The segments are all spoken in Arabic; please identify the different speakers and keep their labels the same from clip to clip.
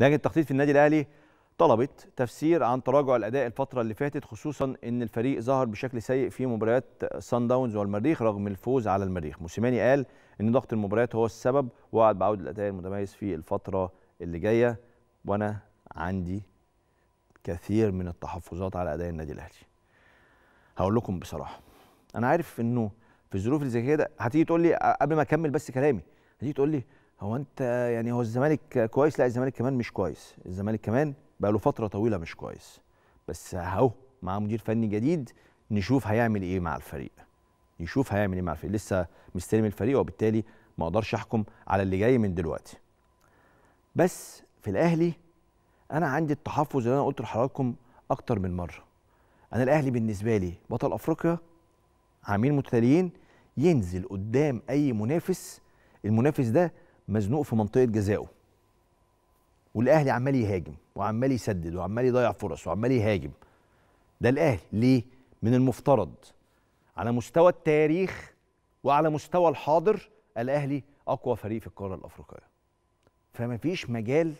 Speaker 1: لجنه التخطيط في النادي الاهلي طلبت تفسير عن تراجع الاداء الفتره اللي فاتت خصوصا ان الفريق ظهر بشكل سيء في مباريات سان داونز والمريخ رغم الفوز على المريخ موسيماني قال ان ضغط المباريات هو السبب وقعد بعوده الاداء المتميز في الفتره اللي جايه وانا عندي كثير من التحفظات على اداء النادي الاهلي هقول لكم بصراحه انا عارف انه في الظروف اللي زي كده هتيجي تقول لي قبل ما اكمل بس كلامي هتيجي تقول لي هو انت يعني هو الزمالك كويس لا الزمالك كمان مش كويس الزمالك كمان بقى له فتره طويله مش كويس بس اهو مع مدير فني جديد نشوف هيعمل ايه مع الفريق يشوف هيعمل ايه مع الفريق لسه مستلم الفريق وبالتالي ما اقدرش احكم على اللي جاي من دلوقتي بس في الاهلي انا عندي التحفظ اللي انا قلته لحضراتكم اكتر من مره انا الاهلي بالنسبه لي بطل افريقيا عامين متتاليين ينزل قدام اي منافس المنافس ده مزنوق في منطقه جزائه والاهلي عمال يهاجم وعمال يسدد وعمال يضيع فرص وعمال يهاجم ده الاهلي ليه من المفترض على مستوى التاريخ وعلى مستوى الحاضر الاهلي اقوى فريق في القاره الافريقيه فما فيش مجال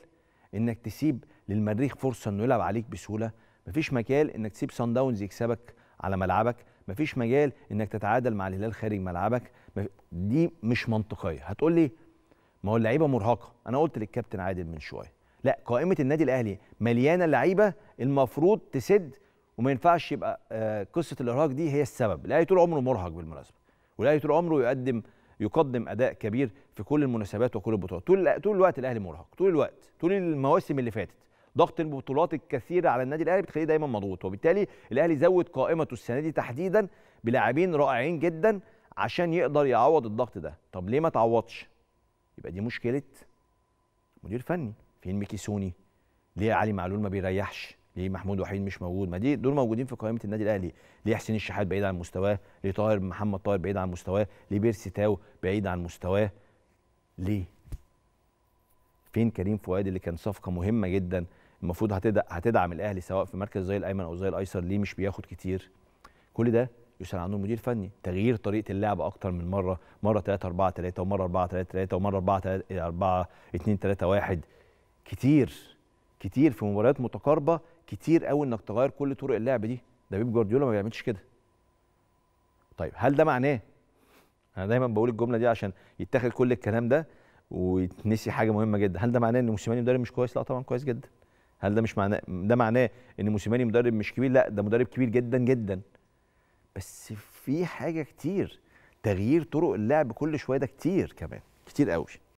Speaker 1: انك تسيب للمريخ فرصه انه يلعب عليك بسهوله ما فيش مجال انك تسيب سان داونز يكسبك على ملعبك ما فيش مجال انك تتعادل مع الهلال خارج ملعبك دي مش منطقيه هتقول لي ما هو اللعيبه مرهقه انا قلت للكابتن عادل من شويه لا قائمه النادي الاهلي مليانه لعيبه المفروض تسد وما ينفعش يبقى آه، قصه الارهاق دي هي السبب الاهلي طول عمره مرهق بالمناسبه والاهلي طول عمره يقدم يقدم اداء كبير في كل المناسبات وكل البطولات طول طول الوقت الاهلي مرهق طول الوقت طول المواسم اللي فاتت ضغط البطولات الكثيره على النادي الاهلي بتخليه دايما مضغوط وبالتالي الاهلي زود قائمته السنه دي تحديدا بلاعبين رائعين جدا عشان يقدر يعوض الضغط ده طب ليه ما تعوضش يبقى دي مشكله مدير فني فين ميكي سوني ليه علي معلول ما بيريحش ليه محمود وحيد مش موجود ما دي دول موجودين في قائمه النادي الاهلي ليه حسين الشحات بعيد عن مستواه ليه طاهر محمد طاهر بعيد عن مستواه ليه بيرسي تاو بعيد عن مستواه ليه فين كريم فؤاد اللي كان صفقه مهمه جدا المفروض هتدعم الاهلي سواء في مركز زي الايمن او زي الايسر ليه مش بياخد كتير كل ده يسأل عنه مدير فني تغيير طريقه اللعب اكتر من مره مره 3 4 3 ومره 4 3 3 ومره 4 3 4 2 3 1 كتير كتير في مباريات متقاربه كتير قوي انك تغير كل طرق اللعب دي ده بيب جوارديولا ما بيعملش كده طيب هل ده معناه انا دايما بقول الجمله دي عشان يتاخد كل الكلام ده ويتنسي حاجه مهمه جدا هل ده معناه ان موسيماني مدرب مش كويس لا طبعا كويس جدا هل ده مش معناه ده معناه ان موسيماني مدرب مش كبير لا ده مدرب كبير جدا جدا بس في حاجه كتير تغيير طرق اللعب كل شويه ده كتير كمان كتير قوي